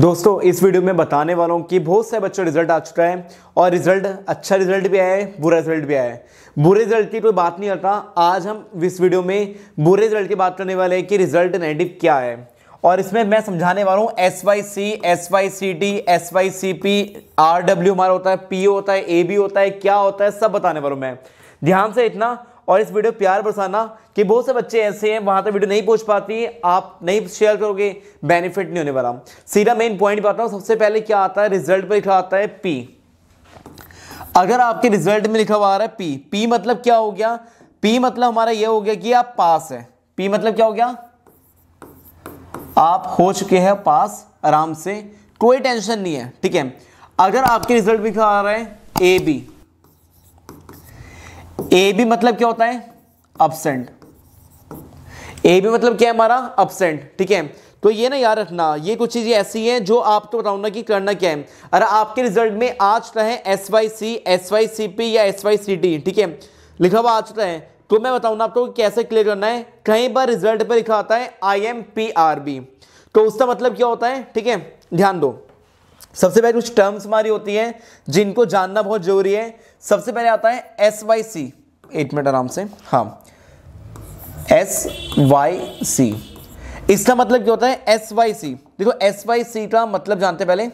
दोस्तों इस वीडियो में बताने वाला हूँ कि बहुत सारे बच्चों रिजल्ट आ चुका है और रिजल्ट अच्छा रिजल्ट भी आया है बुरा रिजल्ट भी आया है बुरे रिजल्ट की कोई बात नहीं करता आज हम इस वीडियो में बुरे रिजल्ट की बात करने वाले हैं कि रिजल्ट नेगेटिव क्या है और इसमें मैं समझाने वाला हूँ S Y C S Y C T S Y C P R W हमारा होता है पी होता है ए बी होता है क्या होता है सब बताने वाला हूँ मैं ध्यान से इतना और इस वीडियो प्यार बरसाना कि बहुत से बच्चे ऐसे हैं वहां तक वीडियो नहीं पूछ पाती आप नहीं शेयर करोगे बेनिफिट नहीं होने वाला सीधा मेन पॉइंट बताता हूँ सबसे पहले क्या आता है रिजल्ट पर लिखा आता है पी अगर आपके रिजल्ट में लिखा हुआ आ रहा है पी पी मतलब क्या हो गया पी मतलब हमारा यह हो गया कि आप पास है पी मतलब क्या हो गया आप हो चुके हैं पास आराम से कोई टेंशन नहीं है ठीक है अगर आपके रिजल्ट में लिखा आ रहा है ए बी ए बी मतलब क्या होता है अपसेंट ए बी मतलब क्या है हमारा अपसेंट ठीक है तो ये ना याद रखना ये कुछ चीज़ें ऐसी हैं जो आपको बताऊंगा कि करना क्या है अरे आपके रिजल्ट में आज रहे है S Y C S Y C P या एस वाई सी डी ठीक है लिखा हुआ आ चुका है तो मैं बताऊंगा आपको कैसे क्लियर करना है कहीं बार रिजल्ट पर लिखा आता है I M P R B तो उसका मतलब क्या होता है ठीक है ध्यान दो सबसे पहले कुछ टर्म्स हमारी होती हैं जिनको जानना बहुत जरूरी है सबसे पहले आता है S Y C eight minute आराम से हाँ एस वाई सी इसका मतलब क्या होता है एस वाई सी देखो एस वाई सी का मतलब जानते पहले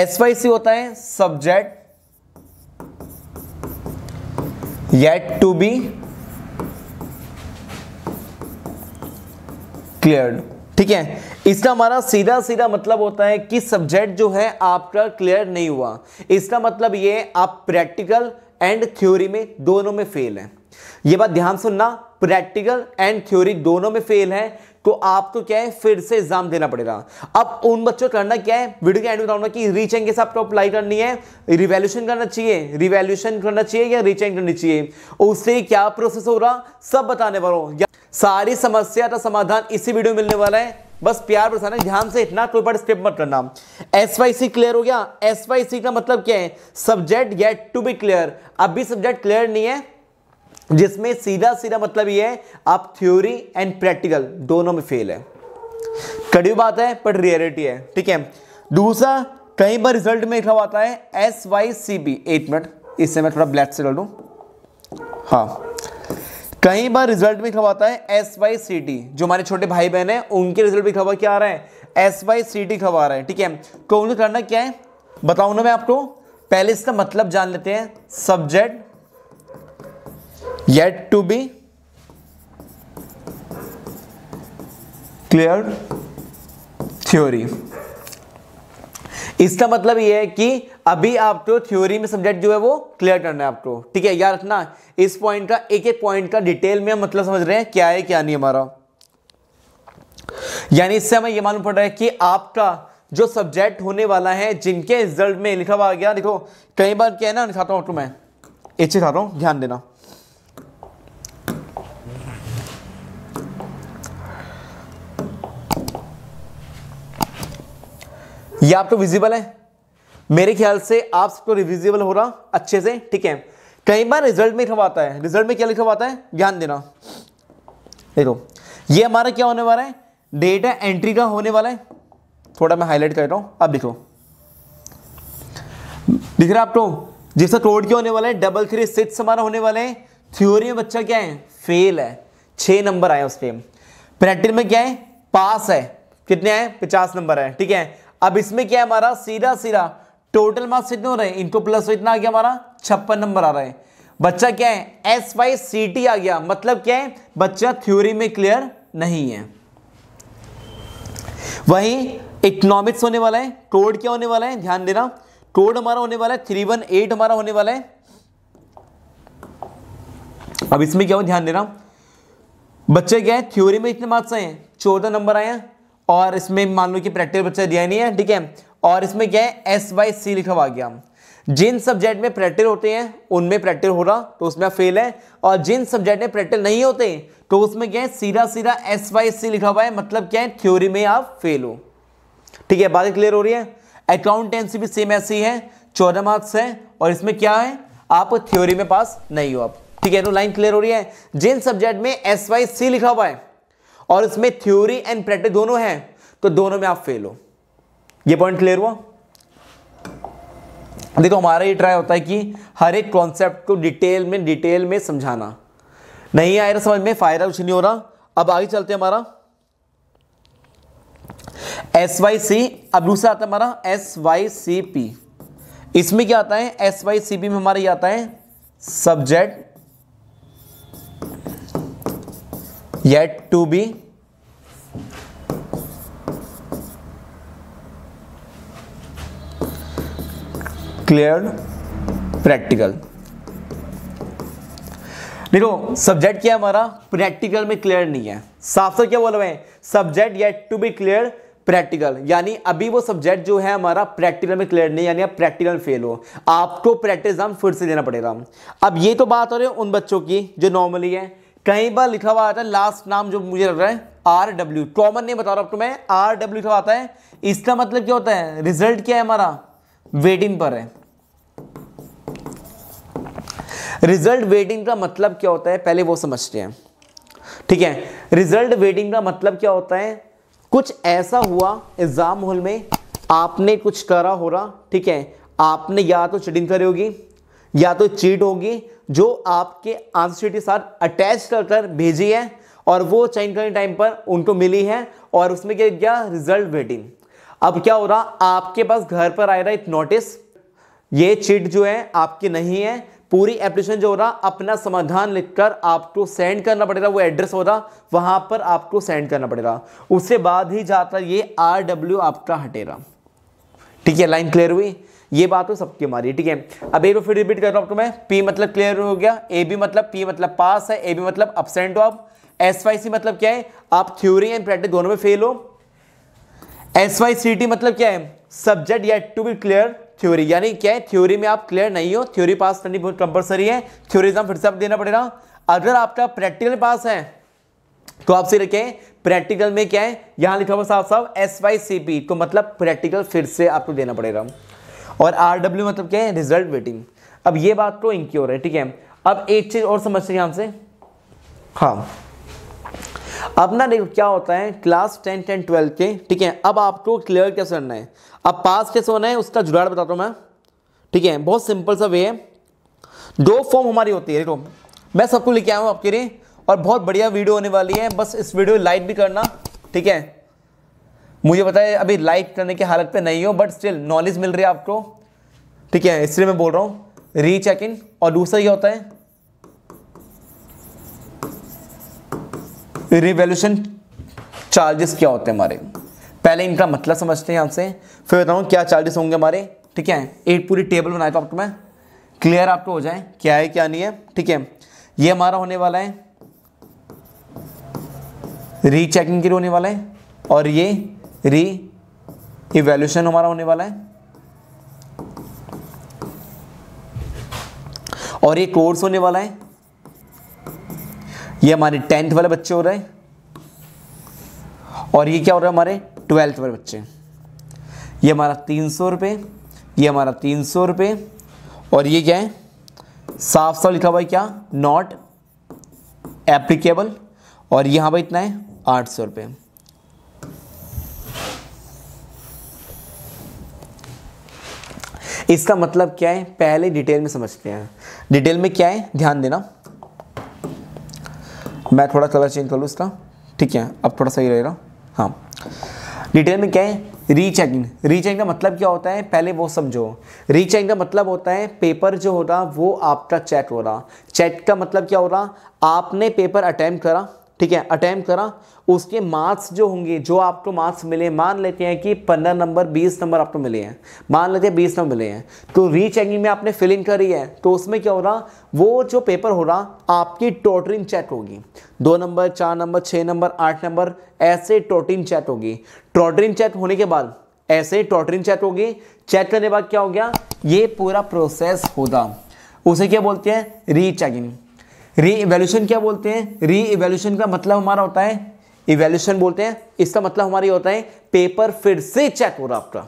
एस वाई सी होता है subject yet to be cleared ठीक है इसका हमारा सीधा सीधा मतलब होता है कि सब्जेक्ट जो है आपका क्लियर नहीं हुआ इसका मतलब ये आप प्रैक्टिकल एंड थ्योरी में दोनों में फेल हैं ये बात ध्यान सुनना प्रैक्टिकल एंड थ्योरी दोनों में फेल है तो आपको क्या है फिर से एग्जाम देना पड़ेगा अब उन बच्चों करना क्या है वीडियो के एंड में कि रीचेंग के साथ आपको अप्लाई करनी है रिवैल्यूशन करना चाहिए रिवैल्यूशन करना चाहिए या रीचेंग करनी चाहिए उससे क्या प्रोसेस हो रहा सब बताने वालों सारी समस्या का समाधान इसी वीडियो में मिलने वाला है बस प्यार बरसाना ध्यान से इतना कोई बड़ा स्टेप मत करना एस वाई सी क्लियर हो गया एस वाई सी का मतलब क्या है subject get to be clear अभी सब्जेक्ट क्लियर नहीं है जिसमें सीधा सीधा मतलब ये है आप थ्योरी एंड प्रैक्टिकल दोनों में फेल है कड़ी बात है पर रियलिटी है ठीक है दूसरा कई बार रिजल्ट में लिखा हुआ है S Y C B eight minute इससे मैं थोड़ा ब्लैक से लड़ू हाँ कई बार रिजल्ट भी खबर आता है एस वाई सी टी जो हमारे छोटे भाई बहन है उनके रिजल्ट भी खबर क्या आ रहा है एस वाई सी टी खबर आ रहा है ठीक है तो उन्हें करना क्या है बताऊ ना मैं आपको पहले इसका मतलब जान लेते हैं subject yet to be clear theory इसका मतलब ये है कि अभी आपको थ्योरी में सब्जेक्ट जो है वो क्लियर करना है आपको ठीक है याद रखना इस पॉइंट का एक एक पॉइंट का डिटेल में मतलब समझ रहे हैं क्या है क्या नहीं हमारा यानी इससे हमें यह मालूम पड़ रहा है कि आपका जो सब्जेक्ट होने वाला है जिनके रिजल्ट में लिखा हुआ गया देखो कई बार क्या है ना दिखाता हूँ मैं इच्छे खाता हूँ ध्यान देना ये आपको विजिबल है मेरे ख्याल से आप सबको रिविजिबल हो रहा अच्छे से ठीक है कई बार रिजल्ट में लिखा है रिजल्ट में क्या लिखा हुआ है ध्यान देना देखो ये हमारा क्या होने वाला है डेटा एंट्री का होने वाला है थोड़ा मैं हाईलाइट कर रहा हूँ अब देखो दिख रहा है आपको जैसा कोड क्या होने वाला है डबल थ्री सिक्स हमारा होने वाला है थ्योरी में बच्चा क्या है फेल है छः नंबर आए उस पर प्रैक्टिस में क्या है पास है कितने आए पचास नंबर है ठीक है अब इसमें क्या है हमारा सीधा सीधा टोटल मार्क्स कितने हो रहे हैं इनको प्लस इतना आ गया हमारा छप्पन नंबर आ रहा है बच्चा क्या है एस वाई सी टी आ गया मतलब क्या है बच्चा थ्योरी में क्लियर नहीं है वही इकोनॉमिक्स होने वाला है कोड क्या होने वाला है ध्यान देना कोड हमारा होने वाला है थ्री वन एट हमारा होने वाला है अब इसमें क्या हो ध्यान देना बच्चे क्या है थ्योरी में इतने मार्क्स आए हैं चौदह नंबर आए हैं और इसमें मान लो कि प्रैक्टिकल बच्चा दिया नहीं है ठीक है और इसमें क्या है एस वाई सी लिखा हुआ गया जिन सब्जेक्ट में प्रैक्टिकल होते हैं उनमें प्रैक्टिकल हो रहा तो उसमें फेल है और जिन सब्जेक्ट में प्रैक्टिकल नहीं होते तो उसमें क्या है सीधा सीधा एस वाई सी लिखा हुआ है मतलब क्या है थ्योरी में आप फेल हो ठीक है बातें क्लियर हो रही है अकाउंटेंसी भी सेम ऐसी है चौदह मार्क्स है और इसमें क्या है आप थ्योरी में पास नहीं हो आप ठीक है तो लाइन क्लियर हो रही है जिन सब्जेक्ट में एस वाई सी लिखा हुआ है और इसमें थ्योरी एंड प्रैक्टिस दोनों है तो दोनों में आप फेल हो ये पॉइंट क्लियर हुआ देखो हमारा ये ट्राई होता है कि हर एक कॉन्सेप्ट को डिटेल में डिटेल में समझाना नहीं आया तो समझ में फायदा कुछ नहीं हो रहा अब आगे चलते हैं हमारा एस वाई सी अब दूसरा आता है हमारा एस वाई सी पी इसमें क्या आता है एस वाई सी पी में हमारा ये आता है subject yet to be clear practical देखो सब्जेक्ट क्या हमारा प्रैक्टिकल में क्लियर नहीं है साफ साफ क्या बोल रहे हैं subject yet to be clear practical यानी अभी वो सब्जेक्ट जो है हमारा प्रैक्टिकल में क्लियर नहीं यानी आप प्रैक्टिकल फेल हो आपको प्रैक्टिस एग्जाम फिर से देना पड़ेगा अब ये तो बात हो रही है उन बच्चों की जो नॉर्मली है कई बार लिखा हुआ आता है लास्ट नाम जो मुझे लग रहा है आर डब्ल्यू कॉमन नहीं बता रहा हूँ मैं आर डब्ल्यू लिखा आता है इसका मतलब क्या होता है रिजल्ट क्या है हमारा वेटिंग पर है रिजल्ट वेटिंग का मतलब क्या होता है पहले वो समझते हैं ठीक है रिजल्ट वेटिंग का मतलब क्या होता है कुछ ऐसा हुआ एग्जाम हॉल में आपने कुछ करा हो रहा ठीक है आपने या तो चिटिंग करी होगी या तो चीट होगी जो आपके आंसर के साथ अटैच कर भेजी है और वो चेंज करने टाइम पर उनको मिली है और उसमें क्या क्या रिजल्ट वेटिंग अब क्या हो रहा आपके पास घर पर आ रहा एक नोटिस ये चीट जो है आपकी नहीं है पूरी एप्लीकेशन जो हो रहा अपना समाधान लिखकर आपको सेंड करना पड़ेगा वो एड्रेस हो रहा वहां पर आपको सेंड करना पड़ेगा उसके बाद ही जाता ये आर डब्ल्यू आपका हटेगा ठीक है लाइन क्लियर हुई ये बात हो तो सबकी हमारी ठीक है अब एक बार फिर रिपीट कर रहा हूँ आपको मैं पी मतलब क्लियर हो गया ए बी मतलब पी मतलब पास है ए बी मतलब अपसेंट हो आप एस वाई सी मतलब क्या है आप थ्योरी एंड प्रैक्टिस दोनों में फेल हो एस वाई सी टी मतलब क्या है subject yet to be clear theory यानी क्या है थ्योरी में आप क्लियर नहीं हो थ्योरी पास करनी बहुत कंपलसरी है थ्योरी एग्जाम फिर से आप देना पड़ेगा अगर आपका प्रैक्टिकल पास है तो आप से रखें प्रैक्टिकल में क्या है यहां लिखा हुआ साफ साफ एस वाई सी पी तो मतलब प्रैक्टिकल फिर से आपको देना पड़ेगा और आर डब्ल्यू मतलब क्या है रिजल्ट वेटिंग अब ये बात तो इनक्योर है ठीक है अब एक चीज और समझते हैं हमसे हाँ अब ना देखो क्या होता है क्लास टेंथ एंड ट्वेल्थ के ठीक है अब आपको क्लियर कैसे करना है अब पास कैसे होना है उसका जुगाड़ बताता हूँ मैं ठीक है बहुत सिंपल सा वे है दो फॉर्म हमारी होती है देखो मैं सबको लेके आया हूँ आपके लिए और बहुत बढ़िया वीडियो होने वाली है बस इस वीडियो लाइक भी करना ठीक है मुझे पता है अभी लाइक करने की हालत पे नहीं हो बट स्टिल नॉलेज मिल रही है आपको ठीक है इसलिए मैं बोल रहा हूँ री चेक इन और दूसरा ये होता है रिवेल्यूशन चार्जेस क्या होते हैं हमारे पहले इनका मतलब समझते हैं आपसे फिर बताऊँ क्या चार्जेस होंगे हमारे ठीक है एक पूरी टेबल बनाए तो आपको मैं क्लियर आपको हो जाए क्या है क्या नहीं है ठीक है ये हमारा होने वाला है री चेकिंग के लिए होने वाला है और ये री इवेल्यूशन हमारा होने वाला है और ये कोर्स होने वाला है ये हमारे टेंथ वाले बच्चे हो रहे हैं और ये क्या हो रहा है हमारे ट्वेल्थ वाले बच्चे ये हमारा तीन सौ रुपये ये हमारा तीन सौ रुपये और ये क्या है साफ साफ लिखा हुआ है क्या नॉट एप्लीकेबल और यहाँ पर इतना है आठ सौ रुपये इसका मतलब क्या है पहले डिटेल में समझते हैं डिटेल में क्या है ध्यान देना मैं थोड़ा कलर चेंज कर लूँ इसका ठीक है अब थोड़ा सही रहेगा हाँ डिटेल में क्या है रीचेकिंग रीचेकिंग का मतलब क्या होता है पहले वो समझो रीचेकिंग का मतलब होता है पेपर जो हो रहा वो आपका चेक हो रहा चेक का मतलब क्या हो रहा आपने पेपर अटैम्प्ट करा ठीक है अटैम्प करा उसके मार्क्स जो होंगे जो आपको मार्क्स मिले मान लेते हैं कि पंद्रह नंबर बीस नंबर आपको मिले हैं मान लेते हैं बीस नंबर मिले हैं तो रीचेकिंग में आपने फिलिंग करी है तो उसमें क्या हो रहा वो जो पेपर हो रहा आपकी टोटरिंग चेक होगी दो नंबर चार नंबर छः नंबर आठ नंबर ऐसे टोटरिंग चेक होगी टोटरिंग चेक होने के बाद ऐसे टोटरिंग चेक होगी चेक करने के बाद क्या हो गया ये पूरा प्रोसेस होगा उसे क्या बोलते हैं रीचेकिंग री इवेल्यूशन क्या बोलते हैं री इवेल्यूशन का मतलब हमारा होता है इवेल्यूशन बोलते हैं इसका मतलब हमारा ये होता है पेपर फिर से चेक हो रहा आपका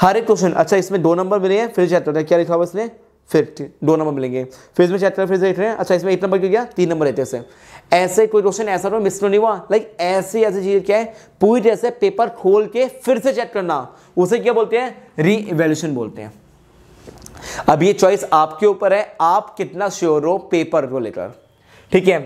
हर एक क्वेश्चन अच्छा इसमें दो नंबर मिले हैं फिर चेक होता है क्या लिखा हुआ इसमें फिर दो नंबर मिलेंगे फिर इसमें चेक फिर से देख रहे हैं अच्छा इसमें एक नंबर क्यों गया तीन नंबर रहते हैं ऐसे कोई क्वेश्चन ऐसा तो मिस तो नहीं हुआ लाइक ऐसी ऐसी चीज़ क्या है पूरी तरह से पेपर खोल के फिर से चेक करना उसे क्या बोलते हैं री इवेल्यूशन बोलते हैं अब ये चॉइस आपके ऊपर है आप कितना श्योर हो पेपर को लेकर ठीक है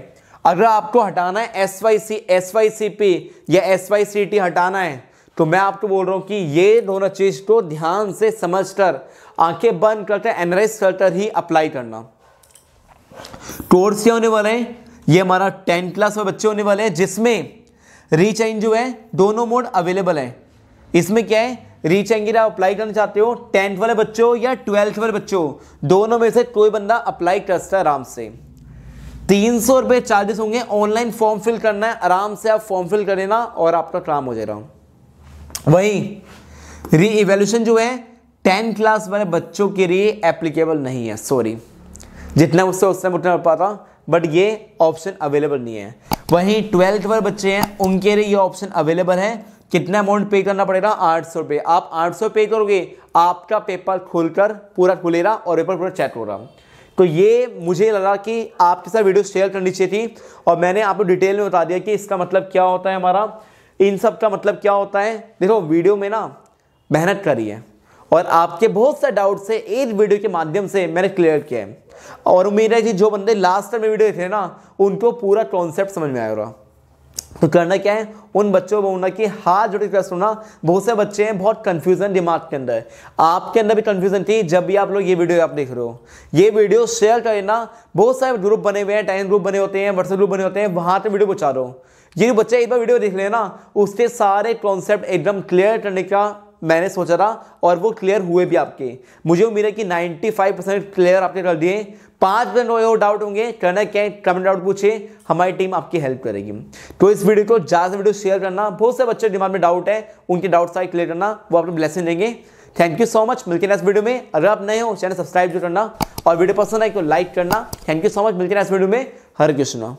अगर आपको हटाना है S Y C S Y C P या एस वाई सी टी हटाना है तो मैं आपको बोल रहा हूं कि ये दोनों चीज को ध्यान से समझकर आंखें बंद करके एनराइज करकर ही अप्लाई करना कोर्स क्या होने वाले हैं ये हमारा टेंथ क्लास में बच्चे होने वाले हैं जिसमें रीचेंज जो है दोनों मोड अवेलेबल है इसमें क्या है रीच एंगिर आप अप्लाई करना चाहते हो टेंथ वाले बच्चों या ट्वेल्थ वाले बच्चों दोनों में से कोई बंदा अप्लाई कर सकता है आराम से तीन सौ रुपये चार्जेस होंगे ऑनलाइन फॉर्म फिल करना है आराम से आप फॉर्म फिल कर देना और आपका काम हो जाएगा वही री इवेल्यूशन जो है टेंथ क्लास वाले बच्चों के लिए एप्लीकेबल नहीं है सॉरी जितना उससे उससे उतना पाता बट ये ऑप्शन अवेलेबल नहीं है वहीं ट्वेल्थ वाले बच्चे हैं उनके लिए ये ऑप्शन अवेलेबल है कितना अमाउंट पे करना पड़ेगा आठ सौ रुपये आप आठ सौ पे करोगे आपका पेपर खोलकर पूरा खुलेगा और पेपर पूरा चेक होगा तो ये मुझे लगा कि आपके साथ वीडियो शेयर करनी चाहिए थी और मैंने आपको डिटेल में बता दिया कि इसका मतलब क्या होता है हमारा इन सब का मतलब क्या होता है देखो वीडियो में ना मेहनत करी है और आपके बहुत से डाउट से एक वीडियो के माध्यम से मैंने क्लियर किया है और उम्मीद है कि जो बंदे लास्ट टाइम वीडियो थे ना उनको पूरा कॉन्सेप्ट समझ में आया होगा तो करना क्या है उन बच्चों को बोलना कि हाथ जोड़ के सुना बहुत से बच्चे हैं बहुत कन्फ्यूजन दिमाग के अंदर आपके अंदर भी कन्फ्यूजन थी जब भी आप लोग ये वीडियो आप देख रहे हो ये वीडियो शेयर ना बहुत सारे ग्रुप बने हुए हैं टाइम ग्रुप बने होते हैं व्हाट्सएप ग्रुप बने होते हैं वहां पर वीडियो पहुंचा दो ये बच्चे एक बार वीडियो देख लेना उसके सारे कॉन्सेप्ट एकदम क्लियर करने का मैंने सोचा था और वो क्लियर हुए भी आपके मुझे उम्मीद है कि 95 परसेंट क्लियर आपने कर दिए पाँच परसेंट और डाउट होंगे करना क्या कमेंट डाउट पूछे हमारी टीम आपकी हेल्प करेगी तो इस वीडियो को ज़्यादा से वीडियो शेयर करना बहुत से बच्चे दिमाग में डाउट है उनके डाउट सारे क्लियर करना वो आपको ब्लेसिंग देंगे थैंक यू सो मच मिलकर नेक्स्ट वीडियो में अगर आप नए हो चैनल सब्सक्राइब जो करना और वीडियो पसंद आए तो लाइक करना थैंक यू सो मच मिलकर नेक्स्ट वीडियो में हर कृष्णा